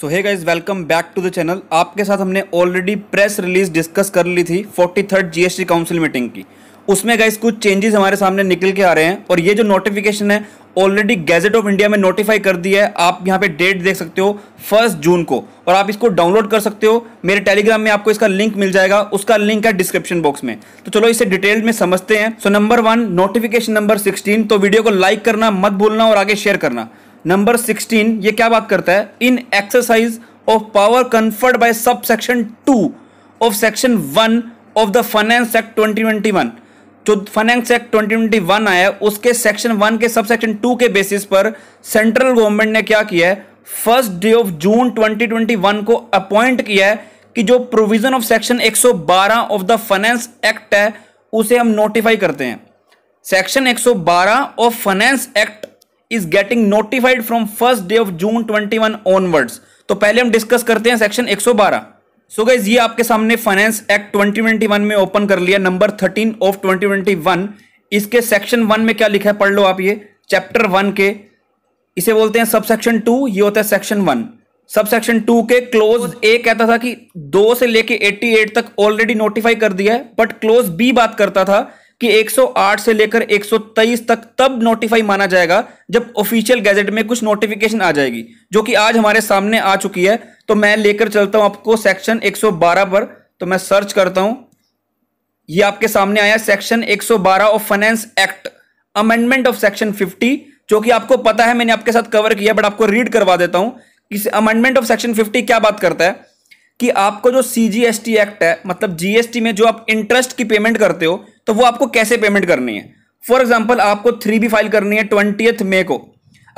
so hey guys welcome back to the channel आपके साथ हमने ऑलरेडी प्रेस रिलीज डिस्कस कर ली थी forty third GST council meeting की उसमें गाइज कुछ चेंजेस हमारे सामने निकल के आ रहे हैं और ये जो नोटिफिकेशन है ऑलरेडी गैजेट ऑफ इंडिया में नोटिफाई कर दिया है आप यहाँ पे डेट देख सकते हो फर्स्ट जून को और आप इसको डाउनलोड कर सकते हो मेरे टेलीग्राम में आपको इसका लिंक मिल जाएगा उसका लिंक है डिस्क्रिप्शन बॉक्स में तो चलो इसे डिटेल में समझते हैं so number one notification number sixteen तो वीडियो को लाइक करना मत भूलना और आगे शेयर करना नंबर सिक्सटीन ये क्या बात करता है in exercise of power conferred by sub section two of section one of the finance act twenty twenty one जो finance act twenty twenty one आया उसके सेक्शन वन के सब सेक्शन टू के बेसिस पर सेंट्रल गवर्नमेंट ने क्या किया है फर्स्ट डे ऑफ जून 2021 को अपॉइंट किया है कि जो provision of section 112 of the finance act है उसे हम नोटिफाई करते हैं section 112 of finance act is getting notified from first day of June 21 onwards तो पहले हम डिस्कस करते हैं सेक्शन 112 सो so गाइज ये आपके सामने फाइनेंस एक्ट 2021 में ओपन कर लिया नंबर 13 ऑफ 2021 इसके सेक्शन वन में क्या लिखा है पढ़ लो आप ये चैप्टर वन के इसे बोलते हैं सब सेक्शन टू ये होता है section one sub section two के क्लोज ए कहता था कि दो से लेके 88 तक ऑलरेडी नोटिफाई कर दिया है बट क्लोज बी बात करता था कि 108 से लेकर 123 तक तब नोटिफाई माना जाएगा जब ऑफिशियल गैजेट में कुछ नोटिफिकेशन आ जाएगी जो कि आज हमारे सामने आ चुकी है तो मैं लेकर चलता हूं आपको सेक्शन 112 पर तो मैं सर्च करता हूं ये आपके सामने आया section 112 of finance act amendment of section 50 जो कि आपको पता है मैंने आपके साथ कवर किया बट आपको रीड करवा देता हूं कि अमेंडमेंट ऑफ सेक्शन 50 क्या बात करता है कि आपको जो सी एक्ट है मतलब जीएसटी में जो आप इंटरेस्ट की पेमेंट करते हो तो वो आपको कैसे पेमेंट करनी है फॉर एग्जाम्पल आपको थ्री बी फाइल करनी है ट्वेंटी मे को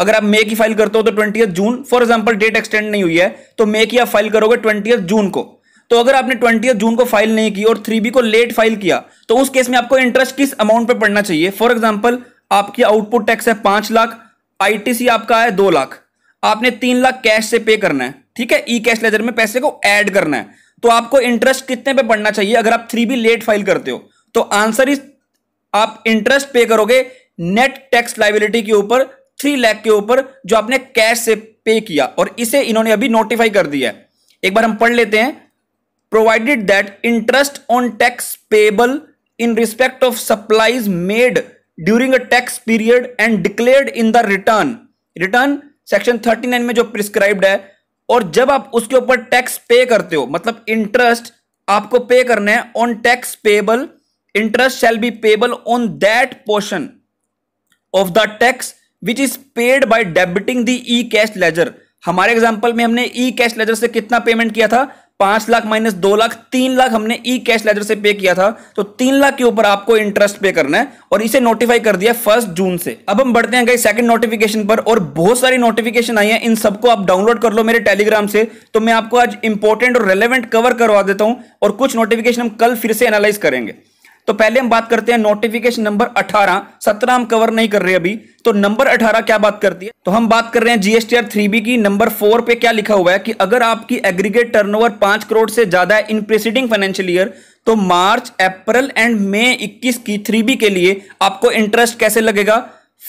अगर आप मे की फाइल करते हो तो twenty June for example date extend नहीं हुई है तो मे की आप फाइल करोगे ट्वेंटी जून को तो अगर आपने ट्वेंटी जून को फाइल नहीं की और थ्री बी को लेट फाइल किया तो उस केस में आपको इंटरेस्ट किस अमाउंट पर पड़ना चाहिए फॉर एग्जाम्पल आपकी आउटपुट टैक्स है पांच लाख आईटीसी आपका है दो लाख आपने तीन लाख कैश से पे करना है ठीक है ई कैश लेजर में पैसे को ऐड करना है तो आपको इंटरेस्ट कितने पे पड़ना चाहिए अगर आप थ्री बी लेट फाइल करते हो तो आंसर इज आप इंटरेस्ट पे करोगे नेट टैक्स लाइबिलिटी के ऊपर थ्री लैख के ऊपर जो आपने कैश से पे किया और इसे इन्होंने अभी नोटिफाई कर दिया है एक बार हम पढ़ लेते हैं provided that interest on tax payable in respect of supplies made during a tax period and declared in the return return section 39 में जो प्रिस्क्राइब्ड है और जब आप उसके ऊपर टैक्स पे करते हो मतलब इंटरेस्ट आपको पे करना है on tax payable interest shall be payable on that portion of the tax which is paid by debiting the E cash ledger हमारे एग्जाम्पल में हमने ई कैश लेजर से कितना पेमेंट किया था पांच लाख माइनस दो लाख तीन लाख हमने ई कैश लेजर से पे किया था तो तीन लाख के ऊपर आपको इंटरेस्ट पे करना है और इसे नोटिफाई कर दिया फर्स्ट जून से अब हम बढ़ते हैं गई सेकंड नोटिफिकेशन पर और बहुत सारी नोटिफिकेशन आई है इन सबको आप डाउनलोड कर लो मेरे टेलीग्राम से तो मैं आपको आज इंपॉर्टेंट और रेलिवेंट कवर करवा देता हूं और कुछ नोटिफिकेशन हम कल फिर से एनालाइज करेंगे तो पहले हम बात करते हैं नोटिफिकेशन नंबर 18 17 हम कवर नहीं कर रहे अभी तो नंबर 18 क्या बात करती है तो हम बात कर रहे हैं जीएसटीआर थ्री बी की नंबर फोर पे क्या लिखा हुआ है कि अगर आपकी एग्रीगेट टर्नओवर पांच करोड़ से ज्यादा है इन प्रीसीडिंग फाइनेंशियल ईयर तो मार्च अप्रैल एंड मे इक्कीस की थ्री बी के लिए आपको इंटरेस्ट कैसे लगेगा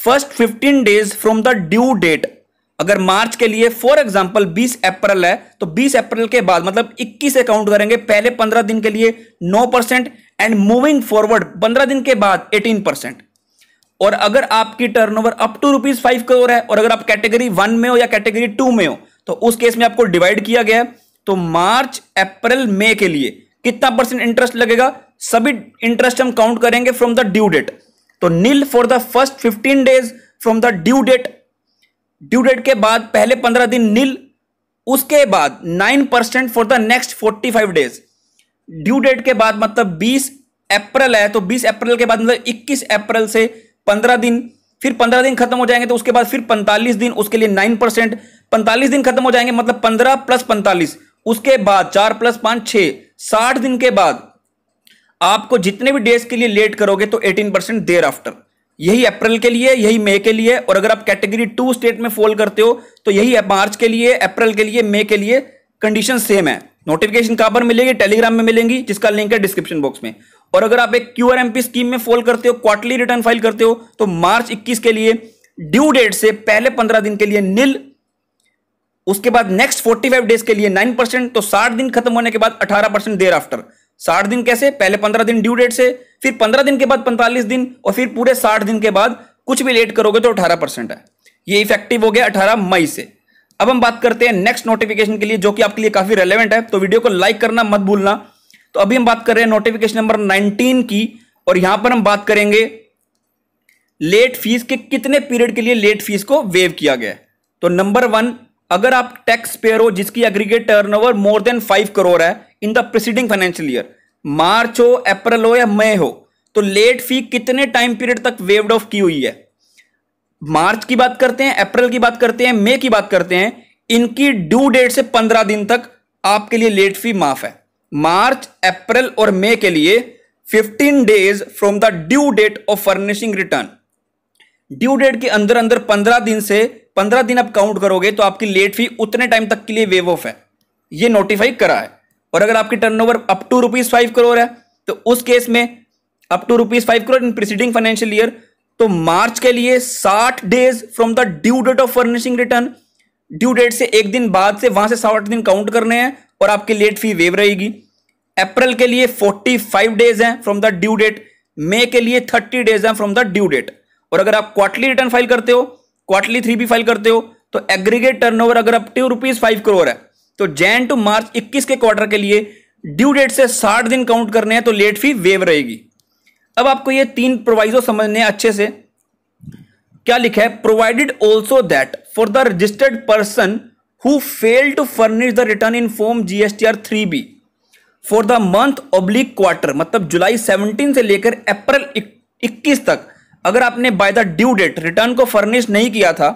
first fifteen days from the due date अगर मार्च के लिए फॉर एग्जाम्पल 20 अप्रैल है तो 20 अप्रैल के बाद मतलब 21 अकाउंट करेंगे पहले 15 दिन के लिए 9 परसेंट एंड मूविंग फॉरवर्ड पंद्रह दिन के बाद एटीन परसेंट और अगर आपकी turnover up to rupees five crore है और अगर आप कैटेगरी वन में हो या कैटेगरी टू में हो तो उस केस में आपको डिवाइड किया गया तो मार्च अप्रैल मई के लिए कितना परसेंट इंटरेस्ट लगेगा सभी इंटरेस्ट हम काउंट करेंगे फ्रॉम द ड्यू डेट तो nil for the first fifteen days from the due date due date के बाद पहले पंद्रह दिन नील उसके बाद nine percent for the next forty five days due date के बाद मतलब 20 अप्रैल है तो 20 अप्रैल के बाद मतलब 21 अप्रैल से 15 दिन फिर 15 दिन खत्म हो जाएंगे तो उसके बाद फिर 45 दिन उसके लिए 9 परसेंट पैंतालीस दिन खत्म हो जाएंगे मतलब 15 प्लस पैंतालीस उसके बाद 4 प्लस पांच छह साठ दिन के बाद आपको जितने भी डेज के लिए लेट करोगे तो 18 परसेंट देर आफ्टर यही अप्रैल के लिए यही मई के लिए और अगर आप कैटेगरी टू स्टेट में फॉल करते हो तो यही मार्च के लिए अप्रैल के लिए मई के लिए कंडीशन सेम है नोटिफिकेशन कहां पर मिलेगी टेलीग्राम में मिलेंगी जिसका लिंक है डिस्क्रिप्शन बॉक्स में और अगर आप एक क्यू स्कीम में फॉल करते हो क्वार्टरली रिटर्न फाइल करते हो तो मार्च इक्कीस के लिए ड्यू डेट से पहले पंद्रह दिन के लिए नील उसके बाद नेक्स्ट 45 डेज के लिए 9 परसेंट तो 60 दिन खत्म होने के बाद 18 परसेंट देर आफ्टर 60 दिन कैसे पहले 15 दिन ड्यू डेट से फिर 15 दिन के बाद 45 दिन और फिर पूरे 60 दिन के बाद कुछ भी लेट करोगे तो अठारह परसेंट है ये इफेक्टिव हो गया अठारह मई से अब हम बात करते हैं नेक्स्ट नोटिफिकेशन के लिए जो कि आपके लिए काफी रेलेवेंट है तो वीडियो को लाइक करना मत भूलना तो अभी हम बात कर रहे हैं नोटिफिकेशन नंबर 19 की और यहां पर हम बात करेंगे लेट फीस के कितने पीरियड के लिए लेट फीस को वेव किया गया तो नंबर वन अगर आप टैक्स पेयर हो जिसकी aggregate turnover more than five crore है in the preceding financial year मार्च हो अप्रैल हो या मई हो तो लेट फी कितने टाइम पीरियड तक वेव्ड ऑफ की हुई है मार्च की बात करते हैं अप्रैल की बात करते हैं मई की बात करते हैं इनकी ड्यू डेट से पंद्रह दिन तक आपके लिए लेट फी माफ है मार्च अप्रैल और मई के लिए 15 days from the due date of furnishing return due date के अंदर अंदर 15 दिन से 15 दिन आप काउंट करोगे तो आपकी लेट फी उतने टाइम तक के लिए वेव ऑफ है ये नोटिफाई करा है और अगर आपकी turnover up to rupees five crore है तो उस केस में up to rupees five crore in preceding financial year तो मार्च के लिए साठ days from the due date of furnishing return due date से एक दिन बाद से वहां से साठ दिन काउंट करने हैं और आपकी लेट फी वेव रहेगी अप्रैल के लिए फोर्टी फाइव डेज हैं from the due date May के लिए थर्टी डेज हैं फ्रॉम द ड्यू डेट और अगर आप क्वार्टली रिटर्न फाइल करते हो क्वार्टली थ्री भी फाइल करते हो तो एग्रीगेट टर्नओवर अगर up to rupees five crore है तो जैन टू मार्च इक्कीस के क्वार्टर के लिए ड्यू डेट से साठ दिन काउंट करने हैं तो लेट फी वेव रहेगी अब आपको ये तीन प्रोवाइजो समझने अच्छे से क्या लिखा है provided also that for the registered person who fail to furnish the return in form G S T three B for the month oblique quarter मतलब जुलाई 17 से लेकर अप्रैल 21 तक अगर आपने by the due date return को फर्निश नहीं किया था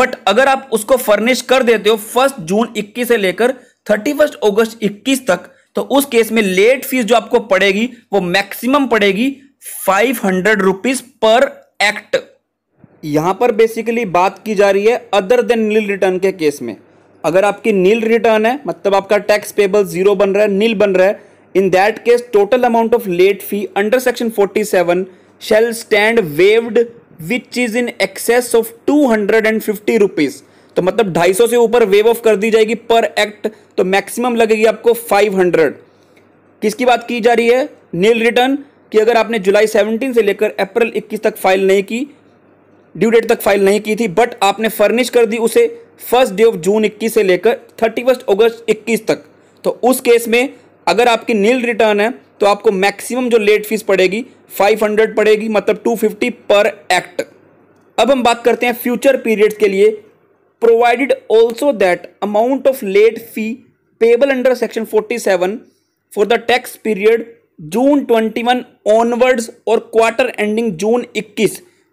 बट अगर आप उसको फर्निश कर देते हो फर्स्ट जून 21 से लेकर 31 फर्स्ट अगस्त इक्कीस तक तो उस केस में लेट फीस जो आपको पड़ेगी वो मैक्सिमम पड़ेगी five hundred rupees per act यहां पर बेसिकली बात की जा रही है अदर देन नील रिटर्न के केस में अगर आपकी नील रिटर्न है मतलब आपका टैक्स पेबल जीरो बन रहा है नील बन रहा है in that case total amount of late fee under section forty seven shall stand waived which is in excess of two hundred and fifty rupees तो मतलब ढाई सौ से ऊपर वेव ऑफ कर दी जाएगी पर एक्ट तो मैक्सिमम लगेगी आपको फाइव हंड्रेड किसकी बात की जा रही है नील रिटर्न कि अगर आपने जुलाई 17 से लेकर अप्रैल 21 तक फाइल नहीं की ड्यू डेट तक फाइल नहीं की थी बट आपने फर्निश कर दी उसे फर्स्ट डे ऑफ जून 21 से लेकर 31 अगस्त 21 तक तो उस केस में अगर आपकी नील रिटर्न है तो आपको मैक्सिमम जो लेट फीस पड़ेगी 500 पड़ेगी मतलब 250 पर एक्ट अब हम बात करते हैं फ्यूचर पीरियड्स के लिए provided also that amount of late fee payable under section 47 for the tax period June 21 onwards और quarter ending June 21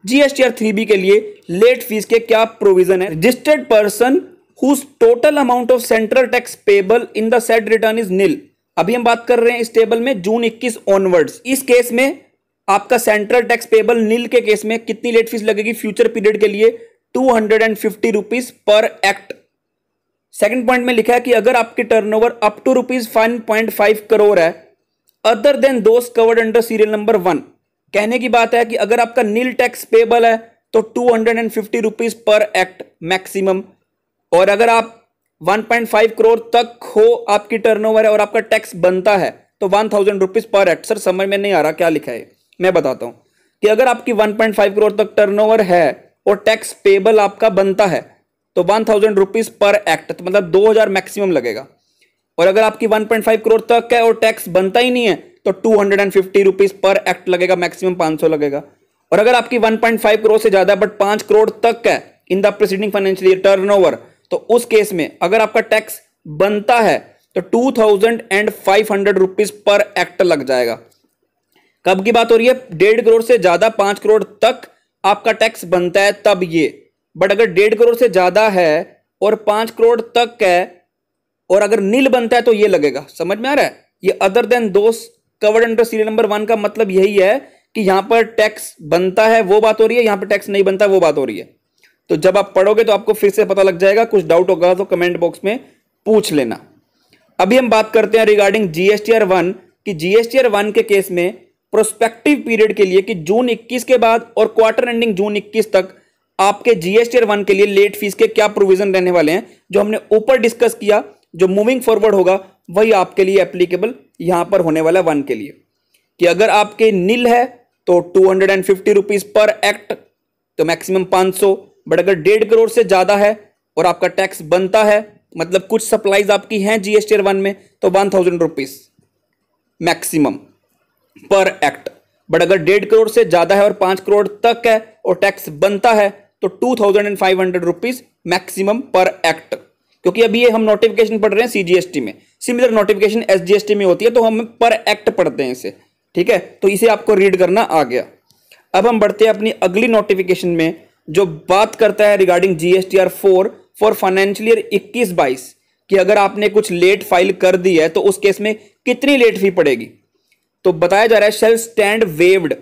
GSTR three B के लिए लेट फीस के क्या प्रोविजन है registered person whose total amount of central tax payable in the said return is nil अभी हम बात कर रहे हैं इस टेबल में जून 21 ऑनवर्ड्स इस केस में आपका सेंट्रल टैक्स पेबल नील के केस में कितनी लेट फीस लगेगी फ्यूचर पीरियड के लिए two hundred and fifty rupees per act second point में लिखा है कि अगर आपकी turnover up to rupees five point five crore है other than those covered under serial number one कहने की बात है कि अगर आपका नील टैक्स पेबल है तो two hundred and fifty rupees per act maximum और अगर आप 1.5 करोड़ तक हो आपकी टर्नओवर है और आपका टैक्स बनता है तो one thousand rupees per act sir समझ में नहीं आ रहा क्या लिखा है मैं बताता हूं कि अगर आपकी 1.5 करोड़ तक टर्नओवर है और टैक्स पेबल आपका बनता है तो one thousand rupees per act तो मतलब दो हजार मैक्सिमम लगेगा और अगर आपकी 1.5 करोड़ तक है और टैक्स बनता ही नहीं है तो टू हंड्रेड पर एक्ट लगेगा मैक्सिमम 500 लगेगा और अगर आपकी 1.5 करोड़ से ज्यादा बट 5 करोड़ तक है in the preceding financial year turnover तो उस केस में अगर आपका टैक्स बनता है तो two thousand and five hundred rupees per act लग जाएगा कब की बात हो रही है डेढ़ करोड़ से ज्यादा पांच करोड़ तक आपका टैक्स बनता है तब ये बट अगर डेढ़ करोड़ से ज्यादा है और पांच करोड़ तक है और अगर नील बनता है तो ये लगेगा समझ में आ रहा है ये other than those covered under serial number one का मतलब यही है कि यहां पर टैक्स बनता है वो बात हो रही है यहां पर टैक्स नहीं बनता वो बात हो रही है तो जब आप पढ़ोगे तो आपको फिर से पता लग जाएगा कुछ डाउट होगा तो कमेंट बॉक्स में पूछ लेना अभी हम बात करते हैं रिगार्डिंग जीएसटीआर वन कि जीएसटीआर वन के केस में प्रोस्पेक्टिव पीरियड के लिए कि जून 21 के बाद और क्वार्टर एंडिंग जून 21 तक आपके जीएसटीआर वन के लिए लेट फीस के क्या प्रोविजन रहने वाले हैं जो हमने ऊपर डिस्कस किया जो मूविंग फॉरवर्ड होगा वही आपके लिए एप्लीकेबल यहां पर होने वाला वन के लिए कि अगर आपके नील है तो two hundred and fifty rupees per act तो मैक्सिमम पांच सौ बट अगर डेढ़ करोड़ से ज़्यादा है और आपका टैक्स बनता है मतलब कुछ सप्लाईज आपकी हैं जीएसटी वन में तो one thousand rupees maximum per act but अगर डेढ़ करोड़ से ज़्यादा है और पांच करोड़ तक है और टैक्स बनता है तो two thousand and five hundred rupees maximum per act क्योंकि अभी ये हम नोटिफिकेशन पढ़ रहे हैं सीजीएसटी में सिमिलर नोटिफिकेशन एसजीएसटी में होती है तो हम पर एक्ट पढ़ते हैं इसे ठीक है तो इसे आपको रीड करना आ गया अब हम बढ़ते हैं अपनी अगली नोटिफिकेशन में जो बात करता है regarding GSTR four for financial year इक्कीस बाईस कि अगर आपने कुछ लेट फाइल कर दी है तो उस केस में कितनी लेट फी पड़ेगी तो बताया जा रहा है शेल स्टैंड वेव्ड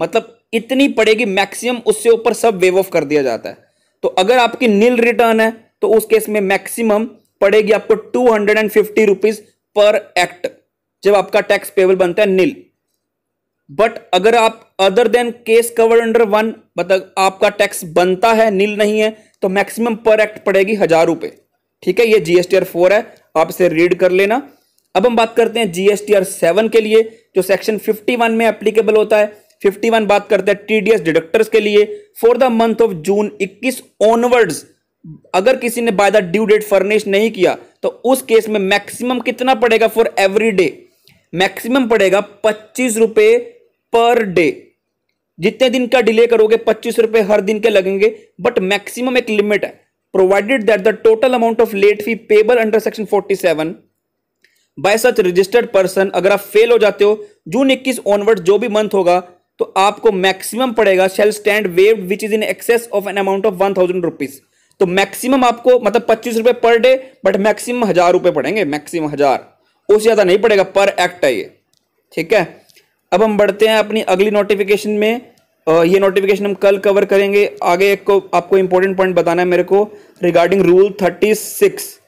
मतलब इतनी पड़ेगी मैक्सिमम उससे ऊपर सब वेव ऑफ कर दिया जाता है तो अगर आपकी नील रिटर्न है तो उस केस में मैक्सिमम पड़ेगी आपको two hundred and fifty rupees per act जब आपका टैक्स पेबल बनता है नील बट अगर आप other than case covered under one मतलब आपका टैक्स बनता है नील नहीं है तो मैक्सिमम पर एक्ट पड़ेगी हजार रुपए ठीक है ये जीएसटीआर फोर है आप इसे रीड कर लेना अब हम बात करते हैं जीएसटीआर सेवन के लिए जो सेक्शन फिफ्टी वन में एप्लीकेबल होता है फिफ्टी वन बात करते हैं टीडीएस डिडक्टर्स के लिए for the month of June इक्कीस ऑनवर्ड्स अगर किसी ने by the due date furnish नहीं किया तो उस केस में मैक्सिमम कितना पड़ेगा फॉर एवरी डे मैक्सिमम पड़ेगा पच्चीस रुपए पर डे जितने दिन का डिले करोगे पच्चीस रुपए हर दिन के लगेंगे बट मैक्सिमम एक लिमिट है provided that the total amount of late fee payable under section forty seven by such registered person अगर आप फेल हो जाते हो जून इक्कीस ऑनवर्ड जो भी मंथ होगा तो आपको मैक्सिमम पड़ेगा shall stand waived which is in excess of an amount of one thousand rupees तो मैक्सिमम आपको मतलब पच्चीस रुपए पर डे बट मैक्सिमम हजार रुपए पड़ेंगे मैक्सिमम हजार उससे ज्यादा नहीं पड़ेगा पर एक्ट है ये ठीक है अब हम बढ़ते हैं अपनी अगली नोटिफिकेशन में ये नोटिफिकेशन हम कल कवर करेंगे आगे एक को आपको इंपॉर्टेंट पॉइंट बताना है मेरे को रिगार्डिंग रूल थर्टी सिक्स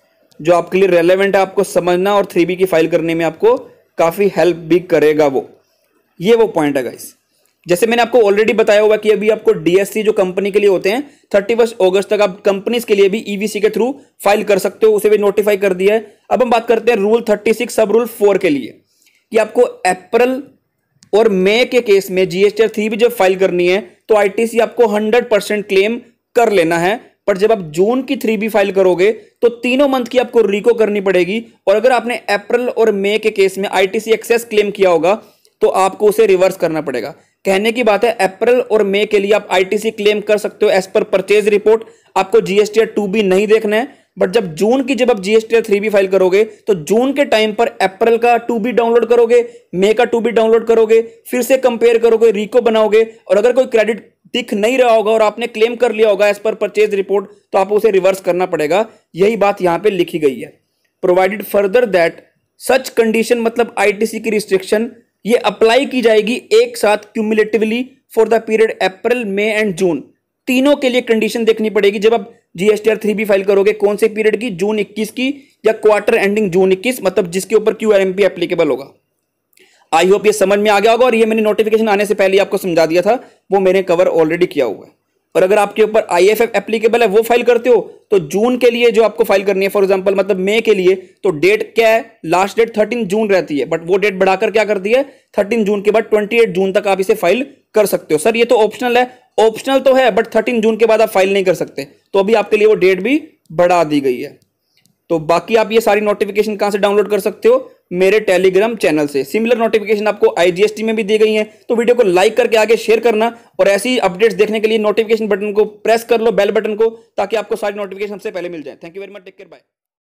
जो आपके लिए रेलेवेंट है आपको समझना और थ्री की फाइल करने में आपको काफ़ी हेल्प भी करेगा वो ये वो पॉइंट है गाइस जैसे मैंने आपको ऑलरेडी बताया हुआ कि अभी आपको डीएससी जो कंपनी के लिए होते हैं थर्टी फर्स्ट ऑगस्ट तक आप कंपनीज के लिए भी ईवीसी e के थ्रू फाइल कर सकते हो उसे भी नोटिफाई कर दिया है अब हम बात करते हैं rule thirty six sub rule four के लिए कि आपको अप्रैल और मई के केस में जीएसटी थ्री भी जब फाइल करनी है तो आईटीसी आपको हंड्रेड परसेंट क्लेम कर लेना है पर जब आप जून की थ्री भी फाइल करोगे तो तीनों मंथ की आपको रिको करनी पड़ेगी और अगर आपने अप्रैल और मई के केस में आईटीसी एक्सेस क्लेम किया होगा तो आपको उसे रिवर्स करना पड़ेगा कहने की बात है अप्रैल और मई के लिए आप आईटीसी क्लेम कर सकते हो एज पर परचेज रिपोर्ट आपको जीएसटी टू बी नहीं देखना है बट जब जून की जब आप जीएसटी थ्री बी फाइल करोगे तो जून के टाइम पर अप्रैल का टू बी डाउनलोड करोगे मे का टू बी डाउनलोड करोगे फिर से कंपेयर करोगे रिको बनाओगे और अगर कोई क्रेडिट दिख नहीं रहा होगा और आपने क्लेम कर लिया होगा एज पर परचेज रिपोर्ट तो आपको उसे रिवर्स करना पड़ेगा यही बात यहां पर लिखी गई है provided further that such condition मतलब आईटीसी की रिस्ट्रिक्शन ये अप्लाई की जाएगी एक साथ cumulatively for the period April May and June तीनों के लिए कंडीशन देखनी पड़ेगी जब आप जीएसटीआर थ्री भी फाइल करोगे कौन से पीरियड की जून 21 की या क्वार्टर एंडिंग जून 21 मतलब जिसके ऊपर क्यू आर एप्लीकेबल होगा आई होप ये समझ में आ गया होगा और ये मैंने नोटिफिकेशन आने से पहले आपको समझा दिया था वो मैंने कवर ऑलरेडी किया हुआ है और अगर आपके ऊपर आई एफ एफ एप्लीकेबल है वो फाइल करते हो तो जून के लिए जो आपको फाइल करनी है फॉर एग्जाम्पल मतलब मई के लिए तो डेट क्या है लास्ट डेट थर्टीन जून रहती है बट वो डेट बढ़ाकर क्या दी है थर्टीन जून के बाद ट्वेंटी एट जून तक आप इसे फाइल कर सकते हो सर ये तो ऑप्शनल है ऑप्शनल तो है बट थर्टीन जून के बाद आप फाइल नहीं कर सकते तो अभी आपके लिए वो डेट भी बढ़ा दी गई है तो बाकी आप ये सारी नोटिफिकेशन कहाँ से डाउनलोड कर सकते हो मेरे टेलीग्राम चैनल से सिमिलर नोटिफिकेशन आपको आईजीएसटी में भी दी गई है तो वीडियो को लाइक करके आगे शेयर करना और ऐसी अपडेट्स देखने के लिए नोटिफिकेशन बटन को प्रेस कर लो बेल बटन को ताकि आपको सारी नोटिफिकेशन सबसे पहले मिल जाए thank you very much take care bye